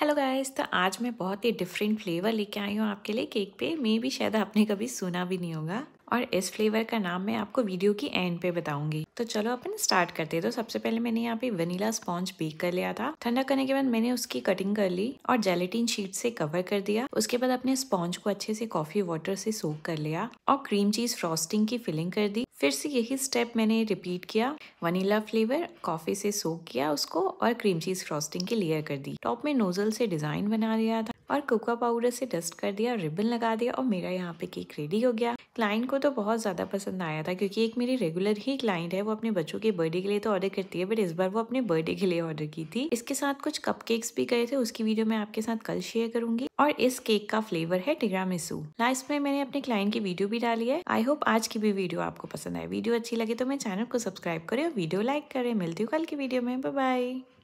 hello guys तो आज मैं बहुत ही डिफरेंट फ्लेवर लेके आई हूँ आपके लिए केक पे मे भी शायद आपने कभी सुना भी नहीं होगा और इस फ्लेवर का नाम मैं आपको वीडियो की एंड पे बताऊंगी तो चलो अपन स्टार्ट करते हैं तो सबसे पहले मैंने यहाँ पे वनीला स्पॉन्ज बेक कर लिया था ठंडा करने के बाद मैंने उसकी कटिंग कर ली और जेलेटिन शीट से कवर कर दिया उसके बाद अपने स्पॉन्ज को अच्छे से कॉफी वाटर से सोक कर लिया और क्रीम चीज फ्रॉस्टिंग की फिलिंग कर दी फिर से यही स्टेप मैंने रिपीट किया वनीला फ्लेवर कॉफी से सोक किया उसको और क्रीम चीज फ्रॉस्टिंग की लेयर कर दी टॉप में नोजल से डिजाइन बना लिया था और कोकोआ पाउडर से डस्ट कर दिया रिबन लगा दिया और मेरा यहाँ पे केक रेडी हो गया क्लाइंट को तो बहुत ज़्यादा पसंद आया था क्योंकि एक मेरी रेगुलर ही क्लाइंट है वो अपने बच्चों के बर्थडे के लिए तो ऑर्डर करती है बट इस बार वो अपने बर्थडे के लिए ऑर्डर की थी इसके साथ कुछ कप भी गए थे उसकी वीडियो मैं आपके साथ कल शेयर करूंगी और इस केक का फ्लेवर है टिग्रामिसू लास्ट में मैंने अपने क्लाइंट की वीडियो भी डाली है आई होप आज की भी वीडियो आपको पसंद आए वीडियो अच्छी लगे तो मेरे चैनल को सब्सक्राइब करें और वीडियो लाइक करें मिलती हूँ कल की वीडियो में बाय